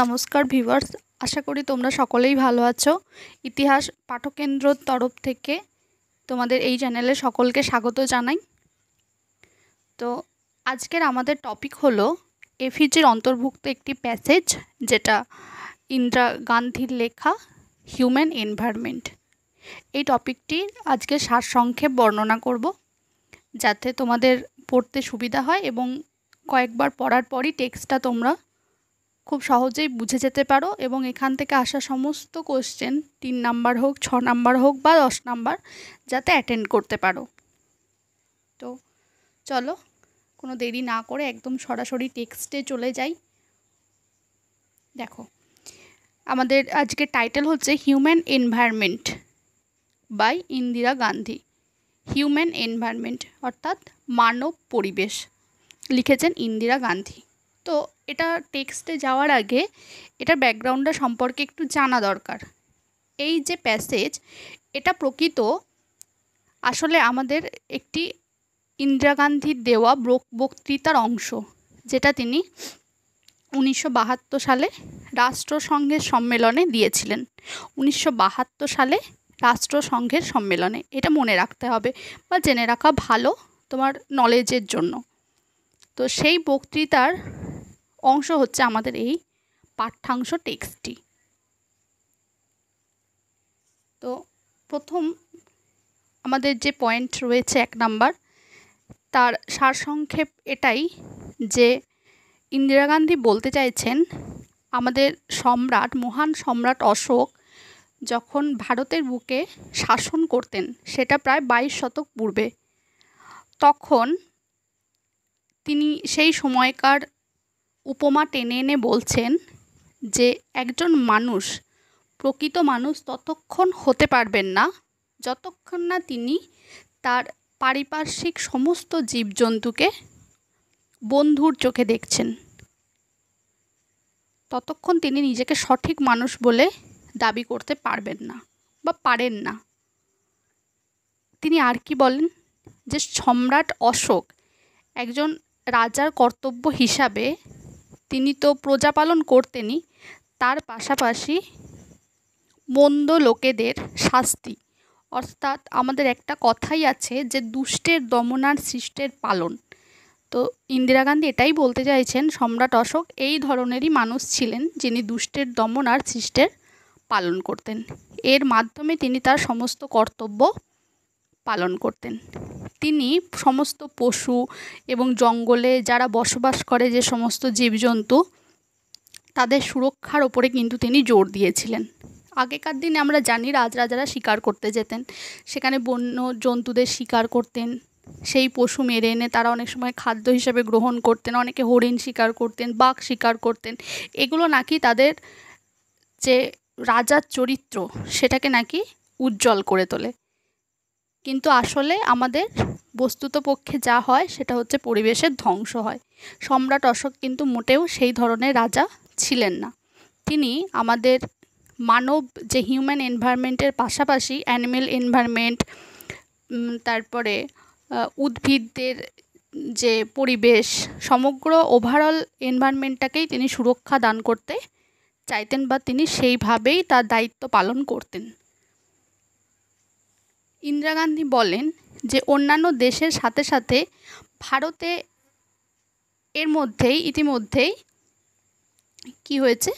নমস্কার ভিভার্স আশা করি তোমরা সকলেই ভালো আছো ইতিহাস পাঠকেন্দ্রর তরফ থেকে তোমাদের এই চ্যানেলে সকলকে স্বাগত জানাই তো আজকের আমাদের টপিক হলো এফিজির অন্তর্ভুক্ত একটি প্যাসেজ যেটা ইন্দিরা গান্ধীর লেখা হিউম্যান এনভায়রনমেন্ট এই টপিকটি আজকে সারসংক্ষেপ বর্ণনা করব যাতে তোমাদের পড়তে সুবিধা হয় এবং কয়েকবার পড়ার পরই টেক্সটটা তোমরা খুব সহজেই বুঝে যেতে পারো এবং এখান থেকে আসা সমস্ত কোশ্চেন তিন নাম্বার হোক ছ নাম্বার হোক বা দশ নাম্বার যাতে অ্যাটেন্ড করতে পারো তো চলো কোনো দেরি না করে একদম সরাসরি টেক্সটে চলে যাই দেখো আমাদের আজকে টাইটেল হচ্ছে human environment by Indira Gandhi human environment অর্থাৎ মানব পরিবেশ লিখেছেন ইন্দিরা গান্ধী তো এটা টেক্সটে যাওয়ার আগে এটা ব্যাকগ্রাউন্ডটা সম্পর্কে একটু জানা দরকার এই যে প্যাসেজ এটা প্রকৃত আসলে আমাদের একটি ইন্দিরা গান্ধীর দেওয়া বক্তৃতার অংশ যেটা তিনি উনিশশো সালে রাষ্ট্রসংঘের সম্মেলনে দিয়েছিলেন উনিশশো সালে রাষ্ট্রসংঘের সম্মেলনে এটা মনে রাখতে হবে বা জেনে রাখা ভালো তোমার নলেজের জন্য তো সেই বক্তৃতার অংশ হচ্ছে আমাদের এই পাঠ্যাংশ টেক্সটটি তো প্রথম আমাদের যে পয়েন্ট রয়েছে এক নাম্বার তার সারসংক্ষেপ এটাই যে ইন্দিরা গান্ধী বলতে চাইছেন আমাদের সম্রাট মহান সম্রাট অশোক যখন ভারতের বুকে শাসন করতেন সেটা প্রায় বাইশ শতক পূর্বে তখন তিনি সেই সময়কার উপমা টেনে এনে বলছেন যে একজন মানুষ প্রকৃত মানুষ ততক্ষণ হতে পারবেন না যতক্ষণ না তিনি তার পারিপার্শ্বিক সমস্ত জীবজন্তুকে বন্ধুর চোখে দেখছেন ততক্ষণ তিনি নিজেকে সঠিক মানুষ বলে দাবি করতে পারবেন না বা পারেন না তিনি আর কি বলেন যে সম্রাট অশোক একজন রাজার কর্তব্য হিসাবে তিনি তো প্রজা পালন করতেনই তার পাশাপাশি মন্দ লোকেদের শাস্তি অর্থাৎ আমাদের একটা কথাই আছে যে দুষ্টের দমন আর সৃষ্টের পালন তো ইন্দিরা গান্ধী এটাই বলতে চাইছেন সম্রাট অশোক এই ধরনেরই মানুষ ছিলেন যিনি দুষ্টের দমন আর সৃষ্টের পালন করতেন এর মাধ্যমে তিনি তার সমস্ত কর্তব্য পালন করতেন তিনি সমস্ত পশু এবং জঙ্গলে যারা বসবাস করে যে সমস্ত জীবজন্তু তাদের সুরক্ষার ওপরে কিন্তু তিনি জোর দিয়েছিলেন আগেকার দিনে আমরা জানি রাজরাজারা শিকার করতে যেতেন সেখানে বন্য জন্তুদের শিকার করতেন সেই পশু মেরে এনে তারা অনেক সময় খাদ্য হিসাবে গ্রহণ করতেন অনেকে হরিণ শিকার করতেন বাঘ শিকার করতেন এগুলো নাকি তাদের যে রাজার চরিত্র সেটাকে নাকি উজ্জ্বল করে তোলে কিন্তু আসলে আমাদের বস্তুত পক্ষে যা হয় সেটা হচ্ছে পরিবেশের ধ্বংস হয় সম্রাট অশোক কিন্তু মোটেও সেই ধরনের রাজা ছিলেন না তিনি আমাদের মানব যে হিউম্যান এনভায়রনমেন্টের পাশাপাশি অ্যানিমেল এনভায়রনমেন্ট তারপরে উদ্ভিদদের যে পরিবেশ সমগ্র ওভারঅল এনভায়রনমেন্টটাকেই তিনি সুরক্ষা দান করতে চাইতেন বা তিনি সেইভাবেই তার দায়িত্ব পালন করতেন ইন্দিরা গান্ধী বলেন যে অন্যান্য দেশের সাথে সাথে ভারতে এর মধ্যেই ইতিমধ্যেই কি হয়েছে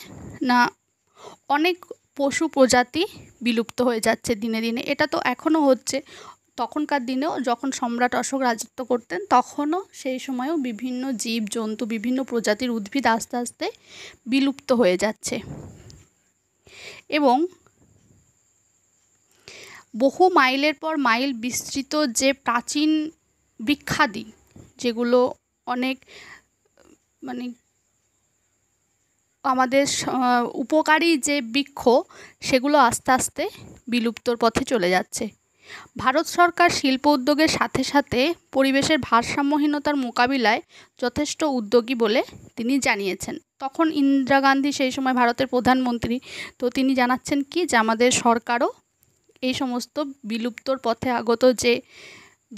না অনেক পশু প্রজাতি বিলুপ্ত হয়ে যাচ্ছে দিনে দিনে এটা তো এখনও হচ্ছে তখনকার দিনেও যখন সম্রাট অশোক রাজত্ব করতেন তখনও সেই সময়ও বিভিন্ন জীব জন্তু বিভিন্ন প্রজাতির উদ্ভিদ আস্তে আস্তে বিলুপ্ত হয়ে যাচ্ছে এবং বহু মাইলের পর মাইল বিস্তৃত যে প্রাচীন বৃক্ষাদি যেগুলো অনেক মানে আমাদের উপকারী যে বৃক্ষ সেগুলো আস্তে আস্তে বিলুপ্তর পথে চলে যাচ্ছে ভারত সরকার শিল্প উদ্যোগের সাথে সাথে পরিবেশের ভারসাম্যহীনতার মোকাবিলায় যথেষ্ট উদ্যোগী বলে তিনি জানিয়েছেন তখন ইন্দিরা গান্ধী সেই সময় ভারতের প্রধানমন্ত্রী তো তিনি জানাচ্ছেন কি যে আমাদের সরকারও এই সমস্ত বিলুপ্তর পথে আগত যে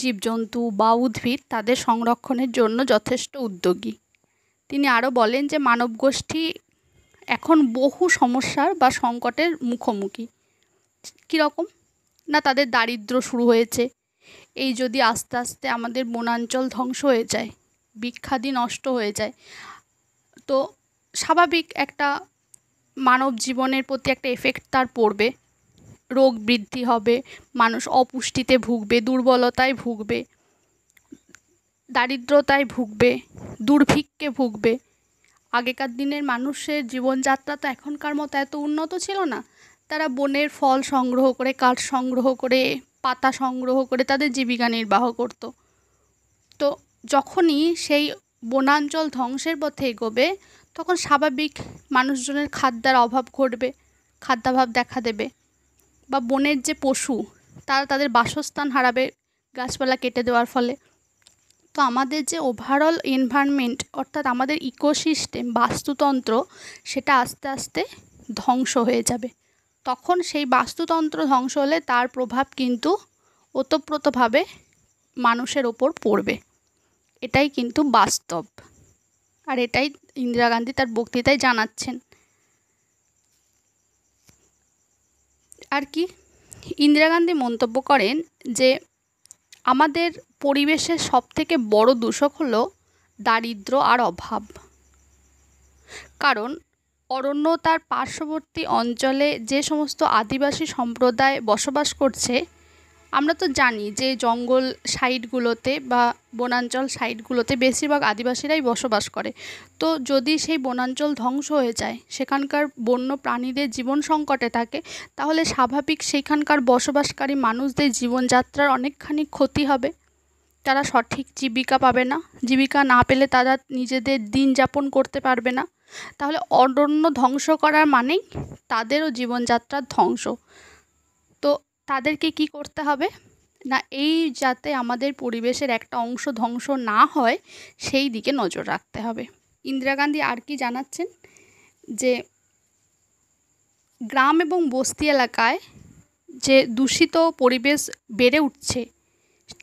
জীবজন্তু বা উদ্ভিদ তাদের সংরক্ষণের জন্য যথেষ্ট উদ্যোগী তিনি আরও বলেন যে মানব গোষ্ঠী এখন বহু সমস্যার বা সংকটের মুখোমুখি কীরকম না তাদের দারিদ্র শুরু হয়েছে এই যদি আস্তে আস্তে আমাদের বনাঞ্চল ধ্বংস হয়ে যায় বিখ্যাদি নষ্ট হয়ে যায় তো স্বাভাবিক একটা মানব জীবনের প্রতি একটা এফেক্ট তার পড়বে রোগ বৃদ্ধি হবে মানুষ অপুষ্টিতে ভুগবে দুর্বলতায় ভুগবে দারিদ্রতায় ভুগবে দুর্ভিক্ষে ভুগবে আগেকার দিনের মানুষের জীবনযাত্রা তো এখনকার মতো এত উন্নত ছিল না তারা বনের ফল সংগ্রহ করে কাঠ সংগ্রহ করে পাতা সংগ্রহ করে তাদের জীবিকা নির্বাহ করত তো যখনই সেই বনাঞ্চল ধ্বংসের পথে এগোবে তখন স্বাভাবিক মানুষজনের খাদ্যার অভাব ঘটবে খাদ্যাভাব দেখা দেবে বা বনের যে পশু তারা তাদের বাসস্থান হারাবে গাছপালা কেটে দেওয়ার ফলে তো আমাদের যে ওভারঅল এনভায়রনমেন্ট অর্থাৎ আমাদের ইকোসিস্টেম বাস্তুতন্ত্র সেটা আস্তে আস্তে ধ্বংস হয়ে যাবে তখন সেই বাস্তুতন্ত্র ধ্বংস হলে তার প্রভাব কিন্তু ওতপ্রোতভাবে মানুষের ওপর পড়বে এটাই কিন্তু বাস্তব আর এটাই ইন্দিরা গান্ধী তার বক্তৃতায় জানাচ্ছেন আর কি ইন্দিরা গান্ধী মন্তব্য করেন যে আমাদের পরিবেশের সবথেকে বড় দূষক হলো দারিদ্র আর অভাব কারণ অরণ্য তার পার্শ্ববর্তী অঞ্চলে যে সমস্ত আদিবাসী সম্প্রদায় বসবাস করছে আমরা তো জানি যে জঙ্গল সাইডগুলোতে বা বনাঞ্চল সাইডগুলোতে বেশিরভাগ আদিবাসীরাই বসবাস করে তো যদি সেই বনাঞ্চল ধ্বংস হয়ে যায় সেখানকার বন্য প্রাণীদের জীবন সংকটে থাকে তাহলে স্বাভাবিক সেইখানকার বসবাসকারী মানুষদের জীবনযাত্রার অনেকখানি ক্ষতি হবে তারা সঠিক জীবিকা পাবে না জীবিকা না পেলে তারা নিজেদের দিন যাপন করতে পারবে না তাহলে অরণ্য ধ্বংস করার মানেই তাদেরও জীবনযাত্রার ধ্বংস তো তাদেরকে কি করতে হবে না এই যাতে আমাদের পরিবেশের একটা অংশ ধ্বংস না হয় সেই দিকে নজর রাখতে হবে ইন্দিরা গান্ধী আর কি জানাচ্ছেন যে গ্রাম এবং বস্তি এলাকায় যে দূষিত পরিবেশ বেড়ে উঠছে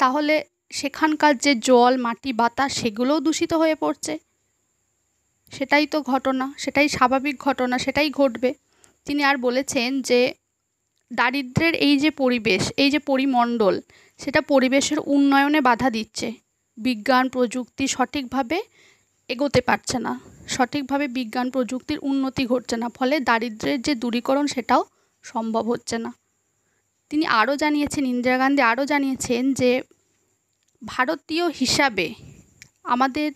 তাহলে সেখানকার যে জল মাটি বাতাস সেগুলোও দূষিত হয়ে পড়ছে সেটাই তো ঘটনা সেটাই স্বাভাবিক ঘটনা সেটাই ঘটবে তিনি আর বলেছেন যে দারিদ্রের এই যে পরিবেশ এই যে পরিমণ্ডল সেটা পরিবেশের উন্নয়নে বাধা দিচ্ছে বিজ্ঞান প্রযুক্তি সঠিকভাবে এগোতে পারছে না সঠিকভাবে বিজ্ঞান প্রযুক্তির উন্নতি ঘটছে না ফলে দারিদ্রের যে দূরীকরণ সেটাও সম্ভব হচ্ছে না তিনি আরও জানিয়েছেন ইন্দিরা গান্ধী আরও জানিয়েছেন যে ভারতীয় হিসাবে আমাদের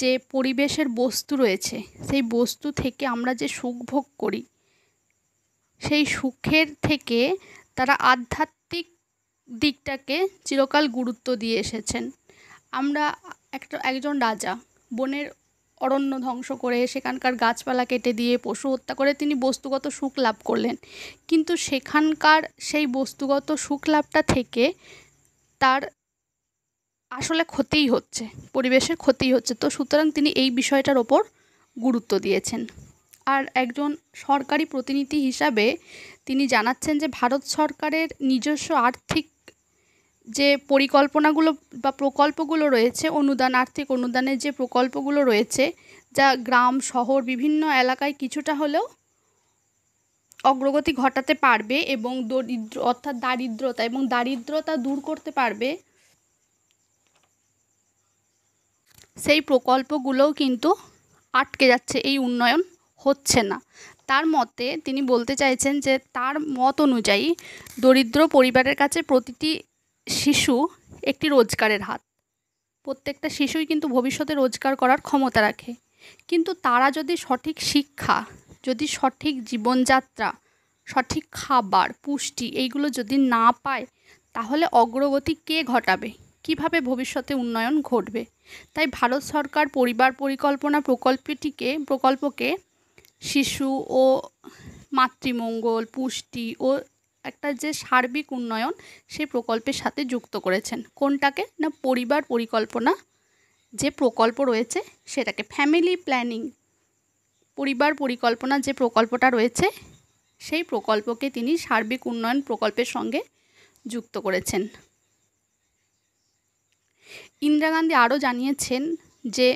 যে পরিবেশের বস্তু রয়েছে সেই বস্তু থেকে আমরা যে সুখ ভোগ করি সেই সুখের থেকে তারা আধ্যাত্মিক দিকটাকে চিরকাল গুরুত্ব দিয়ে এসেছেন আমরা একটা একজন রাজা বনের অরণ্য ধ্বংস করে সেখানকার গাছপালা কেটে দিয়ে পশু হত্যা করে তিনি বস্তুগত সুখ লাভ করলেন কিন্তু সেখানকার সেই বস্তুগত সুখ লাভটা থেকে তার আসলে ক্ষতিই হচ্ছে পরিবেশের ক্ষতিই হচ্ছে তো সুতরাং তিনি এই বিষয়টার ওপর গুরুত্ব দিয়েছেন আর একজন সরকারি প্রতিনিধি হিসাবে তিনি জানাচ্ছেন যে ভারত সরকারের নিজস্ব আর্থিক যে পরিকল্পনাগুলো বা প্রকল্পগুলো রয়েছে অনুদান আর্থিক অনুদানের যে প্রকল্পগুলো রয়েছে যা গ্রাম শহর বিভিন্ন এলাকায় কিছুটা হলেও অগ্রগতি ঘটাতে পারবে এবং দরিদ্র অর্থাৎ দারিদ্রতা এবং দারিদ্রতা দূর করতে পারবে সেই প্রকল্পগুলোও কিন্তু আটকে যাচ্ছে এই উন্নয়ন হচ্ছে না তার মতে তিনি বলতে চাইছেন যে তার মত অনুযায়ী দরিদ্র পরিবারের কাছে প্রতিটি শিশু একটি রোজগারের হাত প্রত্যেকটা শিশুই কিন্তু ভবিষ্যতে রোজগার করার ক্ষমতা রাখে কিন্তু তারা যদি সঠিক শিক্ষা যদি সঠিক জীবনযাত্রা সঠিক খাবার পুষ্টি এইগুলো যদি না পায় তাহলে অগ্রগতি কে ঘটাবে কিভাবে ভবিষ্যতে উন্নয়ন ঘটবে তাই ভারত সরকার পরিবার পরিকল্পনা প্রকল্পটিকে প্রকল্পকে শিশু ও মাতৃমঙ্গল পুষ্টি ও একটা যে সার্বিক উন্নয়ন সেই প্রকল্পের সাথে যুক্ত করেছেন কোনটাকে না পরিবার পরিকল্পনা যে প্রকল্প রয়েছে সেটাকে ফ্যামিলি প্ল্যানিং পরিবার পরিকল্পনা যে প্রকল্পটা রয়েছে সেই প্রকল্পকে তিনি সার্বিক উন্নয়ন প্রকল্পের সঙ্গে যুক্ত করেছেন ইন্দিরা গান্ধী আরও জানিয়েছেন যে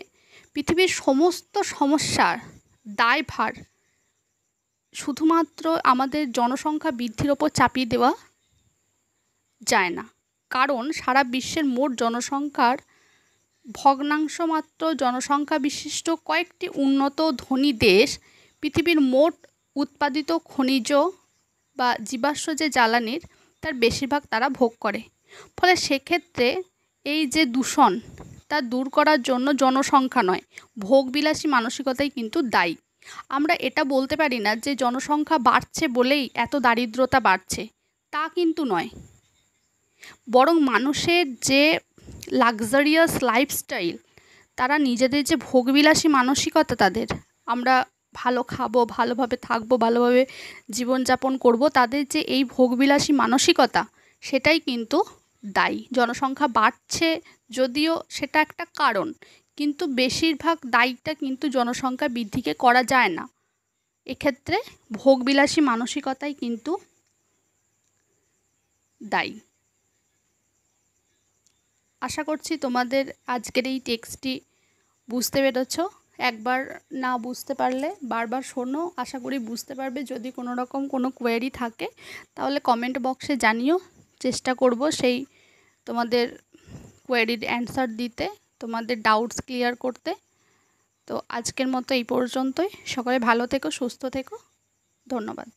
পৃথিবীর সমস্ত সমস্যার দায়ভার শুধুমাত্র আমাদের জনসংখ্যা বৃদ্ধির ওপর চাপিয়ে দেওয়া যায় না কারণ সারা বিশ্বের মোট জনসংখ্যার ভগ্নাংশ মাত্র জনসংখ্যা বিশিষ্ট কয়েকটি উন্নত ধনী দেশ পৃথিবীর মোট উৎপাদিত খনিজ বা জীবাশ্ম যে জ্বালানির তার বেশিরভাগ তারা ভোগ করে ফলে সেক্ষেত্রে এই যে দূষণ তা দূর করার জন্য জনসংখ্যা নয় ভোগবিলাসী মানসিকতাই কিন্তু দায়ী আমরা এটা বলতে পারি না যে জনসংখ্যা বাড়ছে বলেই এত দারিদ্রতা বাড়ছে তা কিন্তু নয় বরং মানুষের যে লাক্সারিয়াস লাইফস্টাইল তারা নিজেদের যে ভোগবিলাসী মানসিকতা তাদের আমরা ভালো খাবো ভালোভাবে থাকবো ভালোভাবে জীবনযাপন করব তাদের যে এই ভোগবিলাসী মানসিকতা সেটাই কিন্তু দায়ী জনসংখ্যা বাড়ছে যদিও সেটা একটা কারণ কিন্তু বেশিরভাগ দায়ীটা কিন্তু জনসংখ্যা বৃদ্ধিকে করা যায় না এক্ষেত্রে ভোগবিলাসী মানসিকতাই কিন্তু দায়ী আশা করছি তোমাদের আজকের এই টেক্সটটি বুঝতে পেরেছ একবার না বুঝতে পারলে বারবার শোনো আশা করি বুঝতে পারবে যদি কোনো রকম কোনো কোয়েরি থাকে তাহলে কমেন্ট বক্সে জানিও চেষ্টা করব সেই তোমাদের কোয়েরির অ্যান্সার দিতে তোমাদের ডাউটস ক্লিয়ার করতে তো আজকের মতো এই পর্যন্তই সকলে ভালো থেকো সুস্থ থেকো ধন্যবাদ